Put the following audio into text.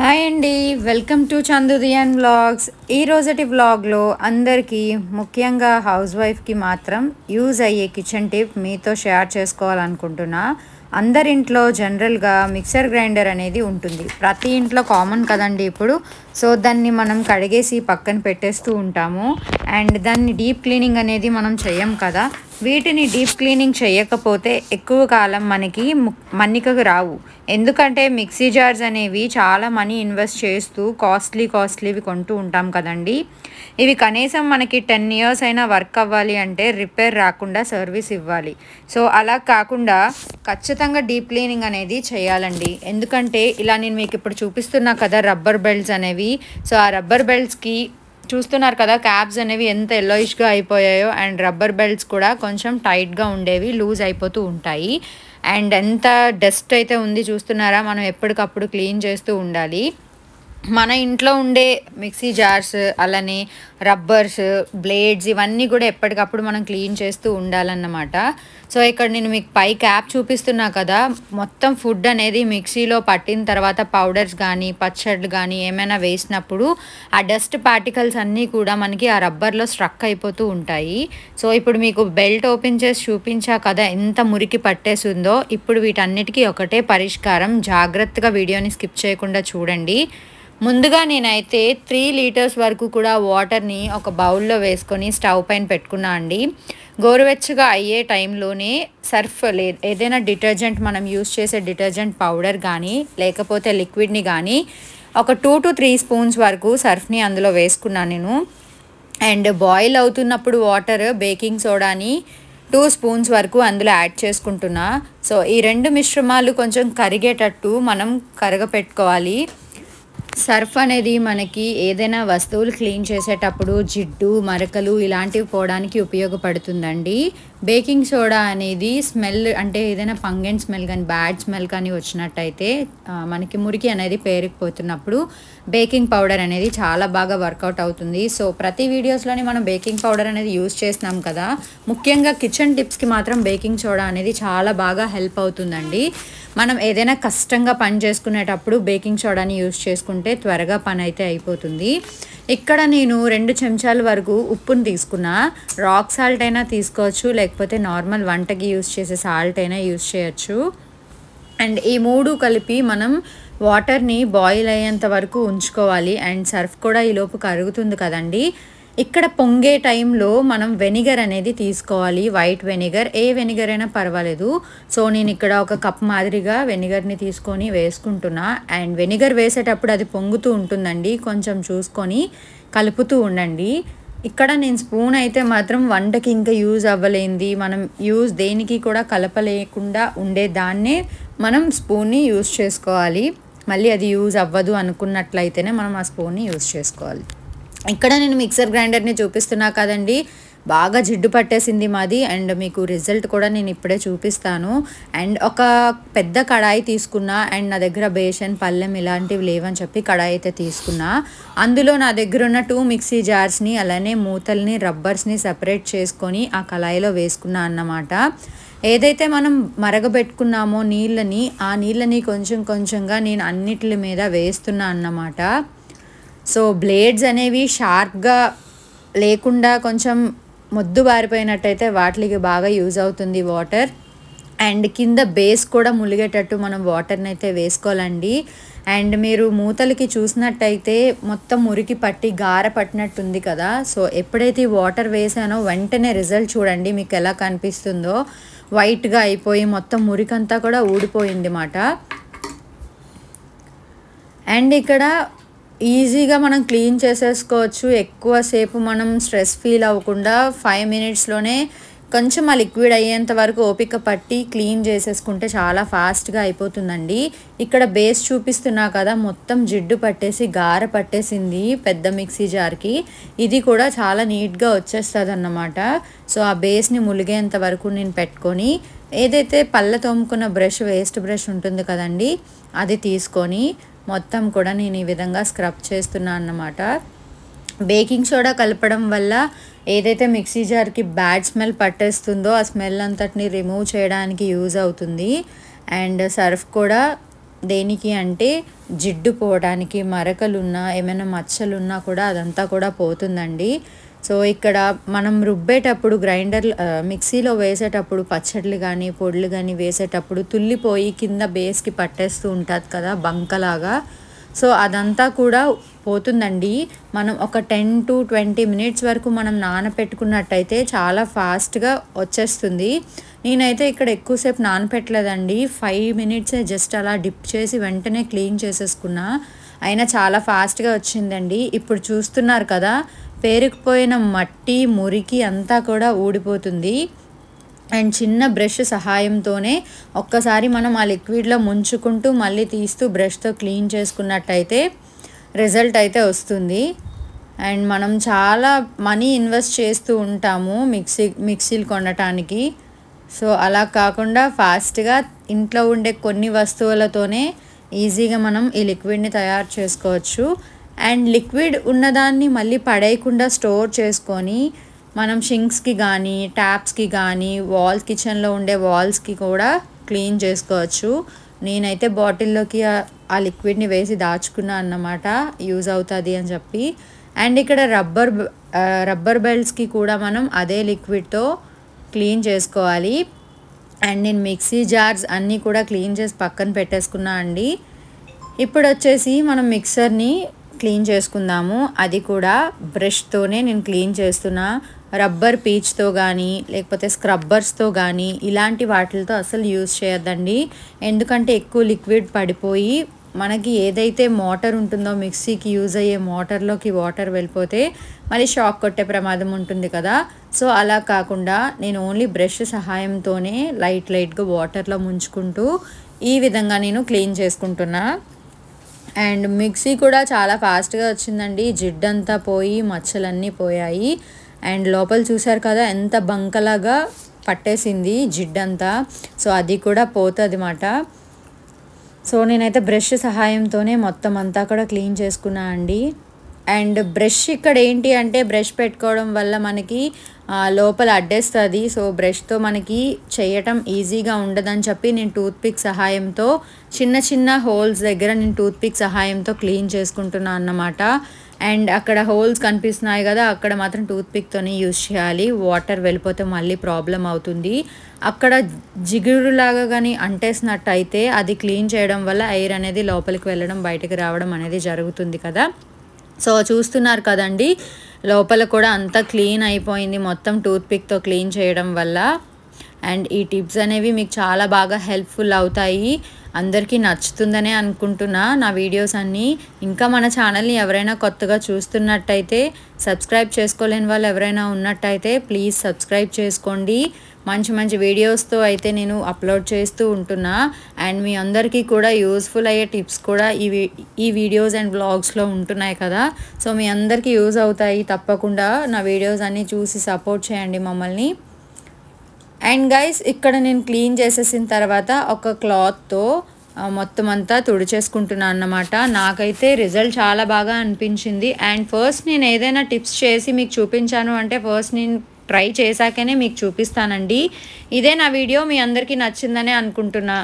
hi అండి welcome to చందుదియన్ vlogs ఈ రోజటి వ్లాగ్లో అందరికీ ముఖ్యంగా హౌస్ వైఫ్కి మాత్రం యూజ్ అయ్యే కిచెన్ టిప్ మీతో షేర్ చేసుకోవాలనుకుంటున్నా అందరింట్లో జనరల్గా మిక్సర్ గ్రైండర్ అనేది ఉంటుంది ప్రతి ఇంట్లో కామన్ కదండి ఇప్పుడు సో దాన్ని మనం కడిగేసి పక్కన పెట్టేస్తూ ఉంటాము అండ్ దాన్ని డీప్ క్లీనింగ్ అనేది మనం చేయం కదా వీటిని డీప్ క్లీనింగ్ చేయకపోతే ఎక్కువ కాలం మనకి మన్నికకు రావు ఎందుకంటే మిక్సీ జార్స్ అనేవి చాలా మనీ ఇన్వెస్ట్ చేస్తూ కాస్ట్లీ కాస్ట్లీవి కొంటూ ఉంటాం కదండి ఇవి కనీసం మనకి టెన్ ఇయర్స్ అయినా వర్క్ అవ్వాలి అంటే రిపేర్ రాకుండా సర్వీస్ ఇవ్వాలి సో అలా కాకుండా ఖచ్చితంగా డీప్ క్లీనింగ్ అనేది చేయాలండి ఎందుకంటే ఇలా నేను మీకు ఇప్పుడు చూపిస్తున్నా కదా రబ్బర్ బెల్ట్స్ అనేవి సో ఆ రబ్బర్ బెల్ట్స్కి చూస్తున్నారు కదా క్యాబ్స్ అనేవి ఎంత ఎల్లోయిష్గా అయిపోయాయో అండ్ రబ్బర్ బెల్ట్స్ కూడా కొంచెం టైట్గా ఉండేవి లూజ్ అయిపోతూ ఉంటాయి అండ్ ఎంత డస్ట్ అయితే ఉంది చూస్తున్నారా మనం ఎప్పటికప్పుడు క్లీన్ చేస్తూ ఉండాలి మన ఇంట్లో ఉండే మిక్సీ జార్స్ అలానే రబ్బర్స్ బ్లేడ్స్ ఇవన్నీ కూడా ఎప్పటికప్పుడు మనం క్లీన్ చేస్తూ ఉండాలన్నమాట సో ఇక్కడ నేను మీకు పై క్యాప్ చూపిస్తున్నా కదా మొత్తం ఫుడ్ అనేది మిక్సీలో పట్టిన తర్వాత పౌడర్స్ కానీ పచ్చళ్ళు కానీ ఏమైనా వేసినప్పుడు ఆ డస్ట్ పార్టికల్స్ అన్నీ కూడా మనకి ఆ రబ్బర్లో స్ట్రక్ అయిపోతూ ఉంటాయి సో ఇప్పుడు మీకు బెల్ట్ ఓపెన్ చేసి చూపించా కదా ఎంత మురికి పట్టేసిందో ఇప్పుడు వీటన్నిటికీ ఒకటే పరిష్కారం జాగ్రత్తగా వీడియోని స్కిప్ చేయకుండా చూడండి ముందుగా నేనైతే త్రీ లీటర్స్ వరకు కూడా వాటర్ని ఒక బౌల్లో వేసుకొని స్టవ్ పైన పెట్టుకున్నా అండి గోరువెచ్చగా అయ్యే టైంలోనే సర్ఫ్ లే ఏదైనా డిటర్జెంట్ మనం యూస్ చేసే డిటర్జెంట్ పౌడర్ కానీ లేకపోతే లిక్విడ్ని కానీ ఒక టూ టు త్రీ స్పూన్స్ వరకు సర్ఫ్ని అందులో వేసుకున్నాను నేను అండ్ బాయిల్ అవుతున్నప్పుడు వాటర్ బేకింగ్ సోడాని టూ స్పూన్స్ వరకు అందులో యాడ్ చేసుకుంటున్నా సో ఈ రెండు మిశ్రమాలు కొంచెం కరిగేటట్టు మనం కరగపెట్టుకోవాలి సర్ఫ్ అనేది మనకి ఏదైనా వస్తువులు క్లీన్ చేసేటప్పుడు జిడ్డు మరకలు ఇలాంటివి పోవడానికి ఉపయోగపడుతుందండి బేకింగ్ సోడా అనేది స్మెల్ అంటే ఏదైనా పంగెన్ స్మెల్ కానీ బ్యాడ్ స్మెల్ కానీ వచ్చినట్టయితే మనకి మురికి అనేది పేరుకుపోతున్నప్పుడు బేకింగ్ పౌడర్ అనేది చాలా బాగా వర్కౌట్ అవుతుంది సో ప్రతి వీడియోస్లోని మనం బేకింగ్ పౌడర్ అనేది యూజ్ చేసినాం కదా ముఖ్యంగా కిచెన్ టిప్స్కి మాత్రం బేకింగ్ సోడా అనేది చాలా బాగా హెల్ప్ అవుతుందండి మనం ఏదైనా కష్టంగా పని చేసుకునేటప్పుడు బేకింగ్ సోడాని యూజ్ చేసుకుంటే చేసుకుంటే త్వరగా పని అయితే అయిపోతుంది ఇక్కడ నేను రెండు చెంచాల వరకు ఉప్పును తీసుకున్నా రాక్ సాల్ట్ అయినా తీసుకోవచ్చు లేకపోతే నార్మల్ వంటకి యూస్ చేసే సాల్ట్ అయినా యూస్ చేయొచ్చు అండ్ ఈ మూడు కలిపి మనం వాటర్ని బాయిల్ అయ్యేంత వరకు ఉంచుకోవాలి అండ్ సర్ఫ్ కూడా ఈలోపు కరుగుతుంది కదండీ ఇక్కడ పొంగే టైంలో మనం వెనిగర్ అనేది తీసుకోవాలి వైట్ వెనిగర్ ఏ వెనిగర్ అయినా పర్వాలేదు సో నేను ఇక్కడ ఒక కప్ మాదిరిగా వెనిగర్ని తీసుకొని వేసుకుంటున్నా అండ్ వెనిగర్ వేసేటప్పుడు అది పొంగుతూ ఉంటుందండి కొంచెం చూసుకొని కలుపుతూ ఉండండి ఇక్కడ నేను స్పూన్ అయితే మాత్రం వంటకి ఇంకా యూజ్ అవ్వలేంది మనం యూజ్ దేనికి కూడా కలపలేకుండా ఉండే దాన్నే మనం స్పూన్ని యూజ్ చేసుకోవాలి మళ్ళీ అది యూజ్ అవ్వదు అనుకున్నట్లయితేనే మనం ఆ స్పూన్ని యూజ్ చేసుకోవాలి ఇక్కడ నేను మిక్సర్ గ్రైండర్ని చూపిస్తున్నా కదండి బాగా జిడ్డు పట్టేసింది మాది అండ్ మీకు రిజల్ట్ కూడా నేను ఇప్పుడే చూపిస్తాను అండ్ ఒక పెద్ద కడాయి తీసుకున్నా అండ్ నా దగ్గర బేషన్ పల్లెం ఇలాంటివి లేవని చెప్పి కడాయి అయితే తీసుకున్నా అందులో నా దగ్గర ఉన్న టూ మిక్సీ జార్స్ని అలానే మూతల్ని రబ్బర్స్ని సపరేట్ చేసుకొని ఆ కళాయిలో వేసుకున్నా అన్నమాట ఏదైతే మనం మరగబెట్టుకున్నామో నీళ్ళని ఆ నీళ్ళని కొంచెం కొంచెంగా నేను అన్నిటి మీద వేస్తున్నా అన్నమాట సో బ్లేడ్స్ అనేవి షార్ప్గా లేకుండా కొంచెం మొద్దు బారిపోయినట్టయితే వాటికి బాగా యూజ్ అవుతుంది వాటర్ అండ్ కింద బేస్ కూడా ములిగేటట్టు మనం వాటర్ని అయితే వేసుకోవాలండి అండ్ మీరు మూతలకి చూసినట్టయితే మొత్తం మురికి పట్టి గార పట్టినట్టుంది కదా సో ఎప్పుడైతే వాటర్ వేసానో వెంటనే రిజల్ట్ చూడండి మీకు ఎలా కనిపిస్తుందో వైట్గా అయిపోయి మొత్తం మురికంతా కూడా ఊడిపోయింది మాట అండ్ ఇక్కడ ఈజీగా మనం క్లీన్ చేసేసుకోవచ్చు ఎక్కువసేపు మనం స్ట్రెస్ ఫీల్ అవ్వకుండా ఫైవ్ మినిట్స్లోనే కొంచెం ఆ లిక్విడ్ అయ్యేంత వరకు ఓపిక పట్టి క్లీన్ చేసేసుకుంటే చాలా ఫాస్ట్గా అయిపోతుందండి ఇక్కడ బేస్ చూపిస్తున్నా కదా మొత్తం జిడ్డు పట్టేసి గార పట్టేసింది పెద్ద మిక్సీ జార్కి ఇది కూడా చాలా నీట్గా వచ్చేస్తుంది అన్నమాట సో ఆ బేస్ని ములిగేంత వరకు నేను పెట్టుకొని ఏదైతే పళ్ళ తోముకున్న బ్రష్ వేస్ట్ బ్రష్ ఉంటుంది కదండి అది తీసుకొని మొత్తం కూడా నేను ఈ విధంగా స్క్రబ్ చేస్తున్నాను అన్నమాట బేకింగ్ సోడా కలపడం వల్ల ఏదైతే మిక్సీ జార్కి బ్యాడ్ స్మెల్ పట్టేస్తుందో ఆ స్మెల్ అంతటిని రిమూవ్ చేయడానికి యూజ్ అవుతుంది అండ్ సర్ఫ్ కూడా దేనికి అంటే జిడ్డు పోవడానికి మరకలున్నా ఏమైనా మచ్చలున్నా కూడా అదంతా కూడా పోతుందండి సో ఇక్కడ మనం రుబ్బేటప్పుడు గ్రైండర్ మిక్సీలో వేసేటప్పుడు పచ్చళ్ళు కానీ పొడులు కానీ వేసేటప్పుడు తుల్లిపోయి కింద బేస్కి పట్టేస్తూ ఉంటుంది కదా బంకలాగా సో అదంతా కూడా పోతుందండి మనం ఒక టెన్ టు ట్వంటీ మినిట్స్ వరకు మనం నానపెట్టుకున్నట్టయితే చాలా ఫాస్ట్గా వచ్చేస్తుంది నేనైతే ఇక్కడ ఎక్కువసేపు నానపెట్టలేదండి ఫైవ్ మినిట్సే జస్ట్ అలా డిప్ చేసి వెంటనే క్లీన్ చేసేసుకున్నా అయినా చాలా ఫాస్ట్గా వచ్చిందండి ఇప్పుడు చూస్తున్నారు కదా పేరుకుపోయిన మట్టి మురికి అంతా కూడా ఊడిపోతుంది అండ్ చిన్న బ్రష్ సహాయంతోనే ఒక్కసారి మనం ఆ లిక్విడ్లో ముంచుకుంటూ మళ్ళీ తీస్తూ బ్రష్తో క్లీన్ చేసుకున్నట్టయితే రిజల్ట్ అయితే వస్తుంది అండ్ మనం చాలా మనీ ఇన్వెస్ట్ చేస్తూ ఉంటాము మిక్సీ మిక్సీలు కొనటానికి సో అలా కాకుండా ఫాస్ట్గా ఇంట్లో ఉండే కొన్ని వస్తువులతోనే ఈజీగా మనం ఈ లిక్విడ్ని తయారు చేసుకోవచ్చు అండ్ లిక్విడ్ ఉన్నదాన్ని మళ్ళీ పడేయకుండా స్టోర్ చేసుకొని మనం షింక్స్కి కానీ ట్యాప్స్కి కానీ వాల్ కిచెన్లో ఉండే వాల్స్కి కూడా క్లీన్ చేసుకోవచ్చు నేనైతే బాటిల్లోకి ఆ లిక్విడ్ని వేసి దాచుకున్నా అన్నమాట యూజ్ అవుతుంది అని చెప్పి అండ్ ఇక్కడ రబ్బర్ రబ్బర్ బెల్ట్స్కి కూడా మనం అదే లిక్విడ్తో క్లీన్ చేసుకోవాలి అండ్ నేను మిక్సీ జార్స్ అన్నీ కూడా క్లీన్ చేసి పక్కన పెట్టేసుకున్నా అండి ఇప్పుడు వచ్చేసి మనం మిక్సర్ని క్లీన్ చేసుకుందాము అది కూడా బ్రష్తోనే నేను క్లీన్ చేస్తున్నా రబ్బర్ పీచ్తో కానీ లేకపోతే స్క్రబ్బర్స్తో కానీ ఇలాంటి వాటితో అసలు యూజ్ చేయొద్దండి ఎందుకంటే ఎక్కువ లిక్విడ్ పడిపోయి మనకి ఏదైతే మోటార్ ఉంటుందో మిక్సీకి యూజ్ అయ్యే మోటార్లోకి వాటర్ వెళ్ళిపోతే మళ్ళీ షాక్ కొట్టే ప్రమాదం ఉంటుంది కదా సో అలా కాకుండా నేను ఓన్లీ బ్రష్ సహాయంతోనే లైట్ లైట్గా వాటర్లో ముంచుకుంటూ ఈ విధంగా నేను క్లీన్ చేసుకుంటున్నా అండ్ మిక్సీ కూడా చాలా ఫాస్ట్గా వచ్చిందండి జిడ్డంతా పోయి మచ్చలన్నీ పోయాయి అండ్ లోపల చూసారు కదా ఎంత బంకలాగా పట్టేసింది జిడ్డంతా సో అది కూడా పోతుంది అన్నమాట సో నేనైతే బ్రష్ సహాయంతోనే మొత్తం అంతా కూడా క్లీన్ చేసుకున్నా అండి అండ్ బ్రష్ ఇక్కడ ఏంటి అంటే బ్రష్ పెట్టుకోవడం వల్ల మనకి లోపల అడ్డేస్తుంది సో బ్రష్తో మనకి చేయటం ఈజీగా ఉండదని చెప్పి నేను టూత్పిక్ సహాయంతో చిన్న చిన్న హోల్స్ దగ్గర నేను టూత్పిక్ సహాయంతో క్లీన్ చేసుకుంటున్నాను అన్నమాట అండ్ అక్కడ హోల్స్ కనిపిస్తున్నాయి కదా అక్కడ మాత్రం టూత్ పిక్తోనే యూజ్ చేయాలి వాటర్ వెళ్ళిపోతే మళ్ళీ ప్రాబ్లం అవుతుంది అక్కడ జిగురులాగా కానీ అంటేసినట్టు అయితే అది క్లీన్ చేయడం వల్ల ఎయిర్ అనేది లోపలికి వెళ్ళడం బయటకు రావడం అనేది జరుగుతుంది కదా సో చూస్తున్నారు కదండి లోపల కూడా అంతా క్లీన్ అయిపోయింది మొత్తం టూత్ పిక్తో క్లీన్ చేయడం వల్ల అండ్ ఈ టిప్స్ అనేవి మీకు చాలా బాగా హెల్ప్ఫుల్ అవుతాయి అందరికీ నచ్చుతుందనే అనుకుంటున్నా నా వీడియోస్ అన్నీ ఇంకా మన ఛానల్ని ఎవరైనా కొత్తగా చూస్తున్నట్టయితే సబ్స్క్రైబ్ చేసుకోలేని వాళ్ళు ఎవరైనా ఉన్నట్టయితే ప్లీజ్ సబ్స్క్రైబ్ చేసుకోండి మంచి మంచి వీడియోస్తో అయితే నేను అప్లోడ్ చేస్తూ ఉంటున్నా అండ్ మీ అందరికీ కూడా యూస్ఫుల్ అయ్యే టిప్స్ కూడా ఈ ఈ వీడియోస్ అండ్ బ్లాగ్స్లో ఉంటున్నాయి కదా సో మీ అందరికీ యూజ్ అవుతాయి తప్పకుండా నా వీడియోస్ అన్నీ చూసి సపోర్ట్ చేయండి మమ్మల్ని అండ్ గైస్ ఇక్కడ నేను క్లీన్ చేసేసిన తర్వాత ఒక క్లాత్తో మొత్తం అంతా తుడిచేసుకుంటున్నాను అన్నమాట నాకైతే రిజల్ట్ చాలా బాగా అనిపించింది అండ్ ఫస్ట్ నేను ఏదైనా టిప్స్ చేసి మీకు చూపించాను అంటే ఫస్ట్ నేను ట్రై చేశాకనే మీకు చూపిస్తానండి ఇదే నా వీడియో మీ అందరికీ నచ్చిందనే అనుకుంటున్నా